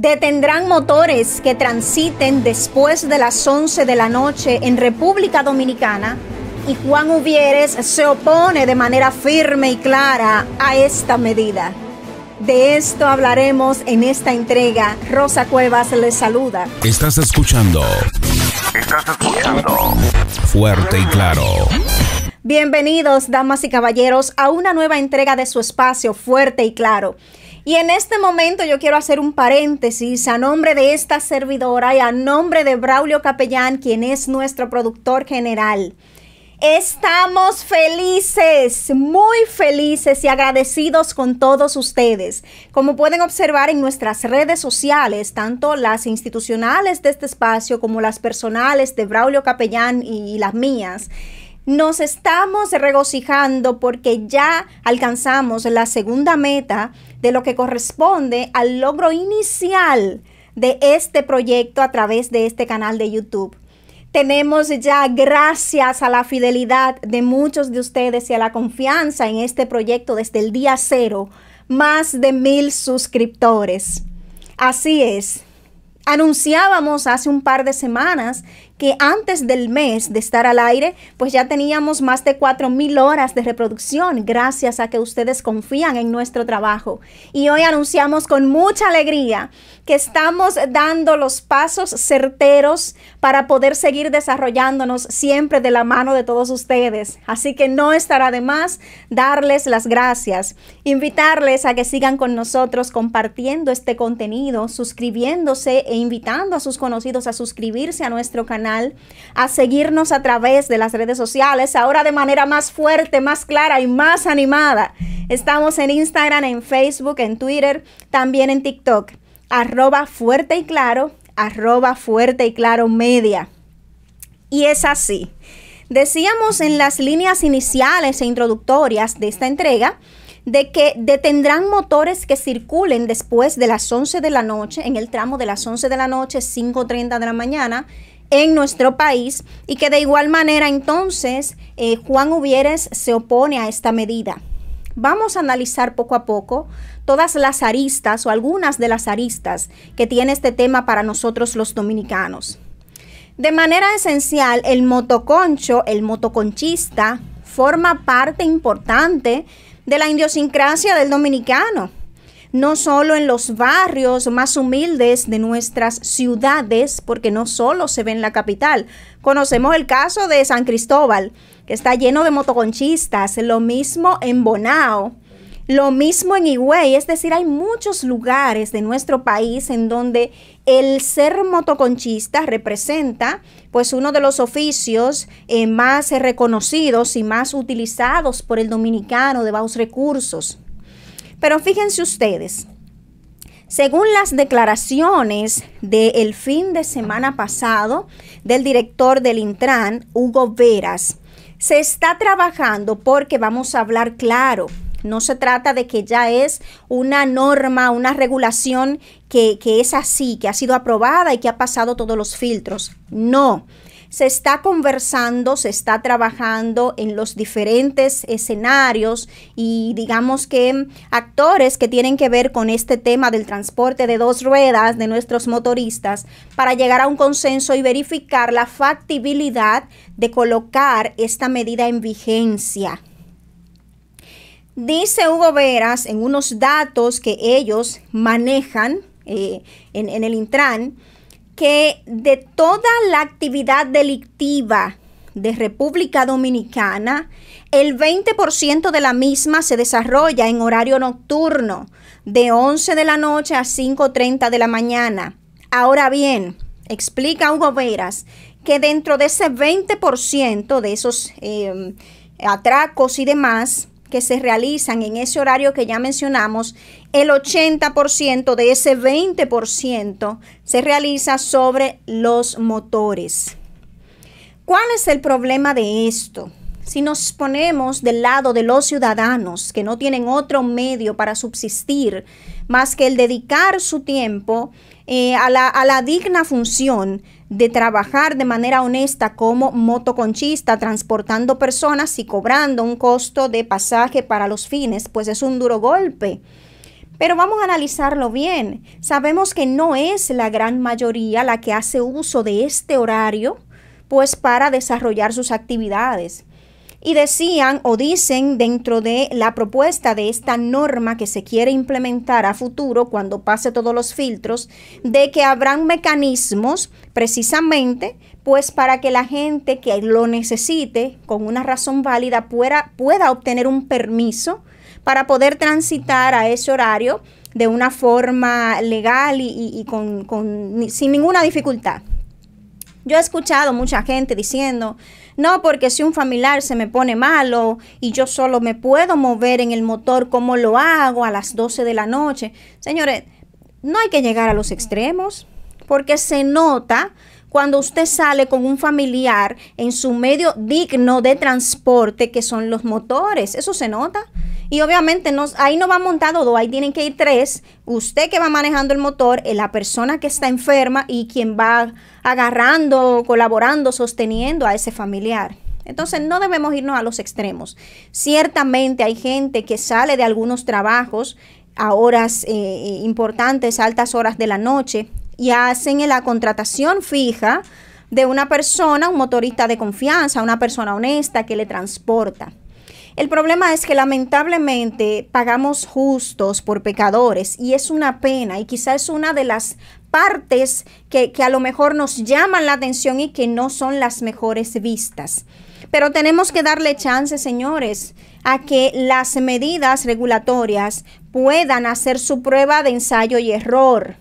Detendrán motores que transiten después de las 11 de la noche en República Dominicana y Juan Uvieres se opone de manera firme y clara a esta medida. De esto hablaremos en esta entrega. Rosa Cuevas les saluda. Estás escuchando. Estás escuchando. Fuerte y claro. Bienvenidos, damas y caballeros, a una nueva entrega de su espacio Fuerte y Claro. Y en este momento yo quiero hacer un paréntesis a nombre de esta servidora y a nombre de Braulio Capellán, quien es nuestro productor general. Estamos felices, muy felices y agradecidos con todos ustedes. Como pueden observar en nuestras redes sociales, tanto las institucionales de este espacio como las personales de Braulio Capellán y, las mías, nos estamos regocijando porque ya alcanzamos la segunda meta de lo que corresponde al logro inicial de este proyecto a través de este canal de YouTube. Tenemos ya, gracias a la fidelidad de muchos de ustedes y a la confianza en este proyecto desde el día cero, más de mil suscriptores. Así es. Anunciábamos hace un par de semanas que antes del mes de estar al aire, pues ya teníamos más de 4.000 horas de reproducción gracias a que ustedes confían en nuestro trabajo. Y hoy anunciamos con mucha alegría que estamos dando los pasos certeros para poder seguir desarrollándonos siempre de la mano de todos ustedes. Así que no estará de más darles las gracias, invitarles a que sigan con nosotros compartiendo este contenido, suscribiéndose e invitando a sus conocidos a suscribirse a nuestro canal a seguirnos a través de las redes sociales, ahora de manera más fuerte, más clara y más animada. Estamos en Instagram, en Facebook, en Twitter, también en TikTok, arroba fuerte y claro, arroba fuerte y claro media. Y es así. Decíamos en las líneas iniciales e introductorias de esta entrega, de que detendrán motores que circulen después de las 11 de la noche, en el tramo de las 11 de la noche, 5.30 de la mañana, en nuestro país y que de igual manera entonces eh, Juan Hubieres se opone a esta medida. Vamos a analizar poco a poco todas las aristas o algunas de las aristas que tiene este tema para nosotros los dominicanos. De manera esencial, el motoconcho, el motoconchista, forma parte importante de la idiosincrasia del dominicano no solo en los barrios más humildes de nuestras ciudades, porque no solo se ve en la capital. Conocemos el caso de San Cristóbal, que está lleno de motoconchistas, lo mismo en Bonao. Lo mismo en Higüey, es decir, hay muchos lugares de nuestro país en donde el ser motoconchista representa pues uno de los oficios eh, más reconocidos y más utilizados por el dominicano de bajos recursos. Pero fíjense ustedes, según las declaraciones del fin de semana pasado del director del Intran, Hugo Veras, se está trabajando porque vamos a hablar claro. No se trata de que ya es una norma, una regulación que es así, que ha sido aprobada y que ha pasado todos los filtros. No se está conversando, se está trabajando en los diferentes escenarios y digamos que actores que tienen que ver con este tema del transporte de dos ruedas de nuestros motoristas para llegar a un consenso y verificar la factibilidad de colocar esta medida en vigencia. Dice Hugo Veras en unos datos que ellos manejan eh, en, en el Intran, que de toda la actividad delictiva de República Dominicana, el 20% de la misma se desarrolla en horario nocturno, de 11 de la noche a 5.30 de la mañana. Ahora bien, explica Hugo Veras que dentro de ese 20% de esos em, atracos y demás que se realizan en ese horario que ya mencionamos, el 80% de ese 20% se realiza sobre los motores. ¿Cuál es el problema de esto? Si nos ponemos del lado de los ciudadanos que no tienen otro medio para subsistir más que el dedicar su tiempo eh, a, la, a la digna función de trabajar de manera honesta como motoconchista, transportando personas y cobrando un costo de pasaje para los fines, pues es un duro golpe pero vamos a analizarlo bien. Sabemos que no es la gran mayoría la que hace uso de este horario, pues para desarrollar sus actividades. Y decían o dicen dentro de la propuesta de esta norma que se quiere implementar a futuro cuando pase todos los filtros, de que habrán mecanismos precisamente pues para que la gente que lo necesite con una razón válida pueda, pueda obtener un permiso para poder transitar a ese horario de una forma legal y, con, sin ninguna dificultad. Yo he escuchado mucha gente diciendo, no, porque si un familiar se me pone malo y yo solo me puedo mover en el motor, ¿cómo lo hago a las 12 de la noche? Señores, no hay que llegar a los extremos, porque se nota cuando usted sale con un familiar en su medio digno de transporte, que son los motores. Eso se nota. Y obviamente ahí no va montado dos, ahí tienen que ir tres. Usted que va manejando el motor, la persona que está enferma y quien va agarrando, colaborando, sosteniendo a ese familiar. Entonces no debemos irnos a los extremos. Ciertamente hay gente que sale de algunos trabajos a horas eh, eh, importantes, altas horas de la noche, y hacen la contratación fija de una persona, un motorista de confianza, una persona honesta que le transporta. El problema es que lamentablemente pagamos justos por pecadores y es una pena y quizás es una de las partes que, a lo mejor nos llaman la atención y que no son las mejores vistas. Pero tenemos que darle chance, señores, a que las medidas regulatorias puedan hacer su prueba de ensayo y error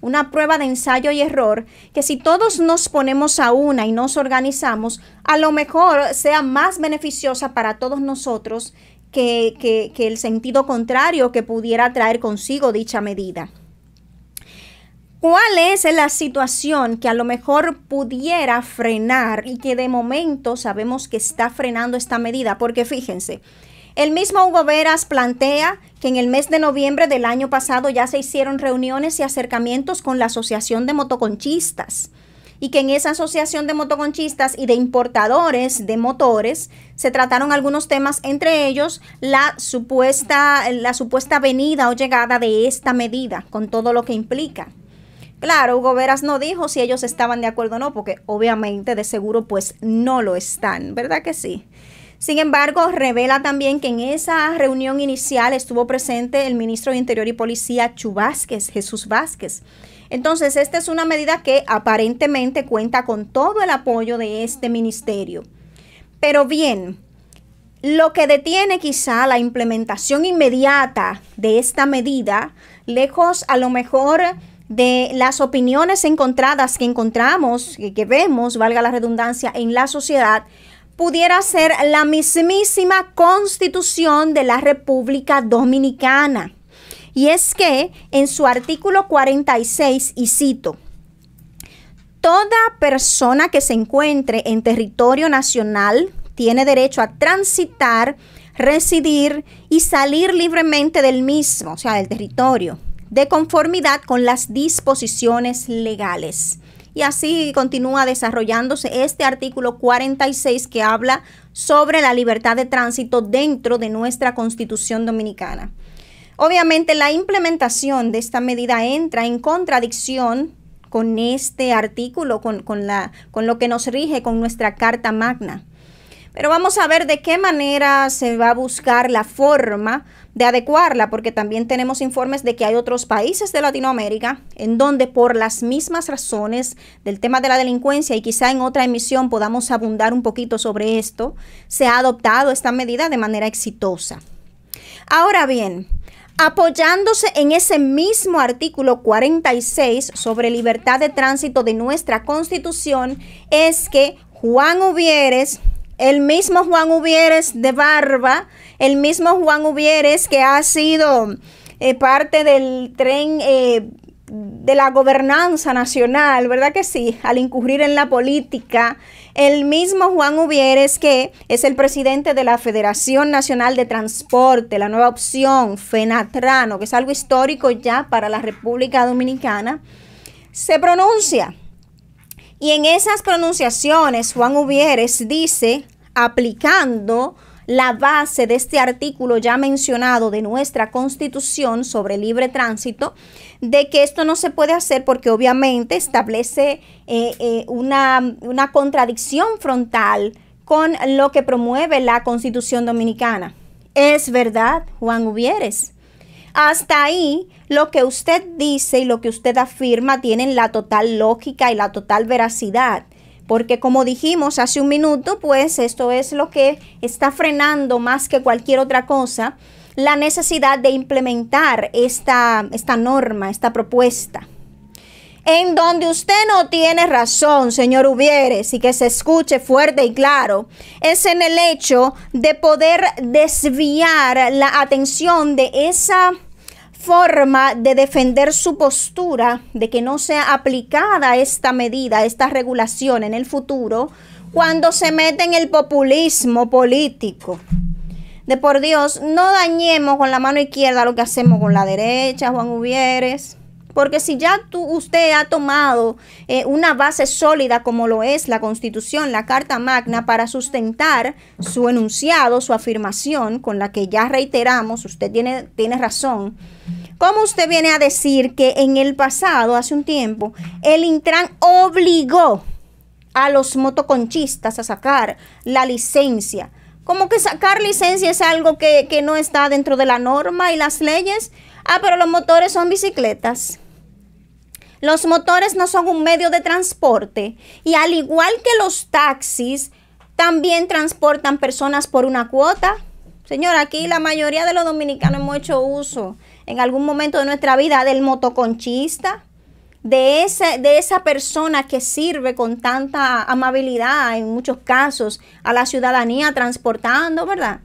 una prueba de ensayo y error, que si todos nos ponemos a una y nos organizamos, a lo mejor sea más beneficiosa para todos nosotros que, que, el sentido contrario que pudiera traer consigo dicha medida. ¿Cuál es la situación que a lo mejor pudiera frenar y que de momento sabemos que está frenando esta medida? Porque fíjense, el mismo Hugo Veras plantea que en el mes de noviembre del año pasado ya se hicieron reuniones y acercamientos con la Asociación de Motoconchistas y que en esa asociación de motoconchistas y de importadores de motores se trataron algunos temas, entre ellos la supuesta, la supuesta venida o llegada de esta medida, con todo lo que implica. Claro, Hugo Veras no dijo si ellos estaban de acuerdo o no, porque obviamente de seguro pues no lo están, ¿verdad que sí? Sin embargo, revela también que en esa reunión inicial estuvo presente el ministro de Interior y Policía Chu Vázquez, Jesús Vázquez. Entonces, esta es una medida que aparentemente cuenta con todo el apoyo de este ministerio. Pero bien, lo que detiene quizá la implementación inmediata de esta medida, lejos a lo mejor de las opiniones encontradas que encontramos, que vemos, valga la redundancia, en la sociedad, pudiera ser la mismísima constitución de la República Dominicana. Y es que en su artículo 46, y cito, Toda persona que se encuentre en territorio nacional tiene derecho a transitar, residir y salir libremente del mismo, o sea, del territorio, de conformidad con las disposiciones legales. Y así continúa desarrollándose este artículo 46 que habla sobre la libertad de tránsito dentro de nuestra Constitución Dominicana. Obviamente la implementación de esta medida entra en contradicción con este artículo, con, con, la, con lo que nos rige con nuestra Carta Magna. Pero vamos a ver de qué manera se va a buscar la forma de adecuarla, porque también tenemos informes de que hay otros países de Latinoamérica en donde por las mismas razones del tema de la delincuencia, y quizá en otra emisión podamos abundar un poquito sobre esto, se ha adoptado esta medida de manera exitosa. Ahora bien, apoyándose en ese mismo artículo 46 sobre libertad de tránsito de nuestra constitución, es que Juan Ubieres el mismo Juan Ubieres de Barba, el mismo Juan Ubieres que ha sido eh, parte del tren eh, de la gobernanza nacional, ¿verdad que sí? Al incurrir en la política, el mismo Juan Ubieres que es el presidente de la Federación Nacional de Transporte, la nueva opción, FENATRANO, que es algo histórico ya para la República Dominicana, se pronuncia y en esas pronunciaciones, Juan Ubieres dice, aplicando la base de este artículo ya mencionado de nuestra constitución sobre libre tránsito, de que esto no se puede hacer porque obviamente establece eh, eh, una, una contradicción frontal con lo que promueve la constitución dominicana. Es verdad, Juan Ubieres. Hasta ahí, lo que usted dice y lo que usted afirma tienen la total lógica y la total veracidad. Porque como dijimos hace un minuto, pues esto es lo que está frenando más que cualquier otra cosa la necesidad de implementar esta, esta norma, esta propuesta. En donde usted no tiene razón, señor Ubieres, y que se escuche fuerte y claro, es en el hecho de poder desviar la atención de esa forma de defender su postura de que no sea aplicada esta medida, esta regulación en el futuro, cuando se mete en el populismo político. De por Dios, no dañemos con la mano izquierda lo que hacemos con la derecha, Juan Ubieres. Porque si ya tú, usted ha tomado eh, una base sólida como lo es la Constitución, la Carta Magna, para sustentar su enunciado, su afirmación, con la que ya reiteramos, usted tiene, tiene razón. ¿Cómo usted viene a decir que en el pasado, hace un tiempo, el Intran obligó a los motoconchistas a sacar la licencia? Como que sacar licencia es algo que, no está dentro de la norma y las leyes. Ah, pero los motores son bicicletas. Los motores no son un medio de transporte. Y al igual que los taxis, también transportan personas por una cuota. Señora, aquí la mayoría de los dominicanos hemos hecho uso en algún momento de nuestra vida del motoconchista de, de esa persona que sirve con tanta amabilidad en muchos casos a la ciudadanía transportando, ¿verdad?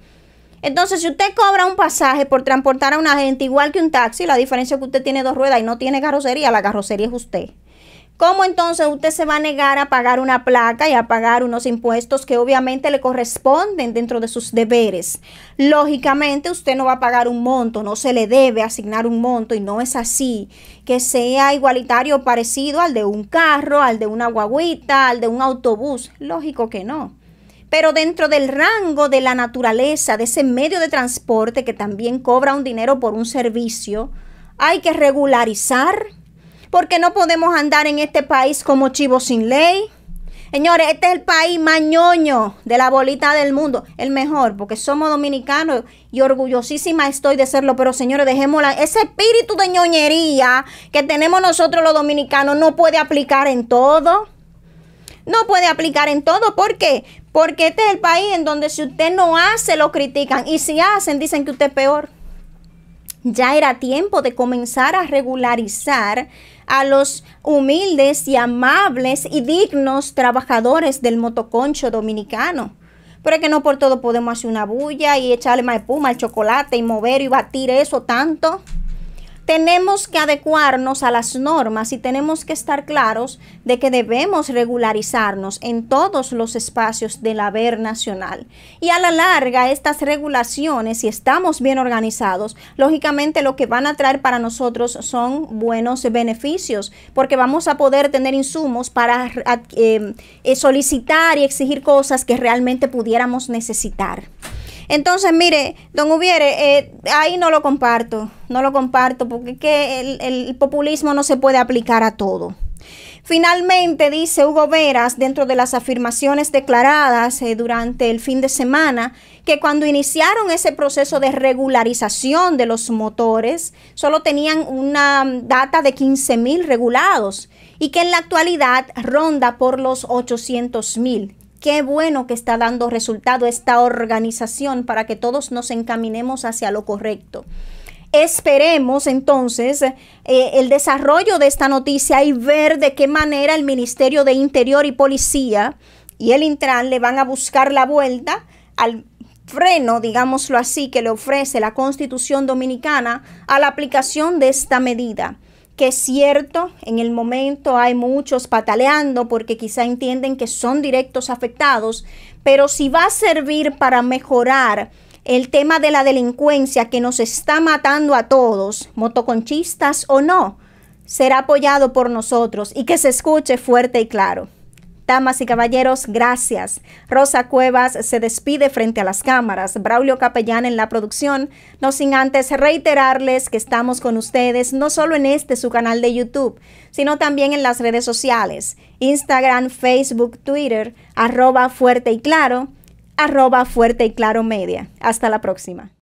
Entonces, si usted cobra un pasaje por transportar a una gente igual que un taxi, la diferencia es que usted tiene dos ruedas y no tiene carrocería, la carrocería es usted. ¿Cómo entonces usted se va a negar a pagar una placa y a pagar unos impuestos que obviamente le corresponden dentro de sus deberes? Lógicamente usted no va a pagar un monto, no se le debe asignar un monto y no es así. Que sea igualitario o parecido al de un carro, al de una guaguita, al de un autobús. Lógico que no pero dentro del rango de la naturaleza, de ese medio de transporte que también cobra un dinero por un servicio, hay que regularizar porque no podemos andar en este país como chivos sin ley. Señores, este es el país ñoño de la bolita del mundo. El mejor, porque somos dominicanos y orgullosísima estoy de serlo. Pero señores, dejémosla. Ese espíritu de ñoñería que tenemos nosotros los dominicanos no puede aplicar en todo. No puede aplicar en todo. ¿Por qué? Porque este es el país en donde si usted no hace, lo critican. Y si hacen, dicen que usted es peor. Ya era tiempo de comenzar a regularizar a los humildes y amables y dignos trabajadores del motoconcho dominicano. Pero que no por todo podemos hacer una bulla y echarle más espuma al chocolate y mover y batir eso tanto tenemos que adecuarnos a las normas y tenemos que estar claros de que debemos regularizarnos en todos los espacios del haber nacional. Y a la larga, estas regulaciones, si estamos bien organizados, lógicamente lo que van a traer para nosotros son buenos beneficios, porque vamos a poder tener insumos para eh, solicitar y exigir cosas que realmente pudiéramos necesitar. Entonces, mire, don Ubiere, eh, ahí no lo comparto, no lo comparto, porque el, populismo no se puede aplicar a todo. Finalmente, dice Hugo Veras, dentro de las afirmaciones declaradas eh, durante el fin de semana, que cuando iniciaron ese proceso de regularización de los motores, solo tenían una data de 15 mil regulados y que en la actualidad ronda por los 800.000 mil qué bueno que está dando resultado esta organización para que todos nos encaminemos hacia lo correcto. Esperemos entonces eh, el desarrollo de esta noticia y ver de qué manera el Ministerio de Interior y Policía y el Intran le van a buscar la vuelta al freno, digámoslo así, que le ofrece la Constitución Dominicana a la aplicación de esta medida que es cierto, en el momento hay muchos pataleando porque quizá entienden que son directos afectados, pero si va a servir para mejorar el tema de la delincuencia que nos está matando a todos, motoconchistas o no, será apoyado por nosotros y que se escuche fuerte y claro. Damas y caballeros, gracias. Rosa Cuevas se despide frente a las cámaras, Braulio Capellán en la producción, no sin antes reiterarles que estamos con ustedes no solo en este su canal de YouTube, sino también en las redes sociales, Instagram, Facebook, Twitter, arroba fuerte y claro, arroba fuerte y claro media. Hasta la próxima.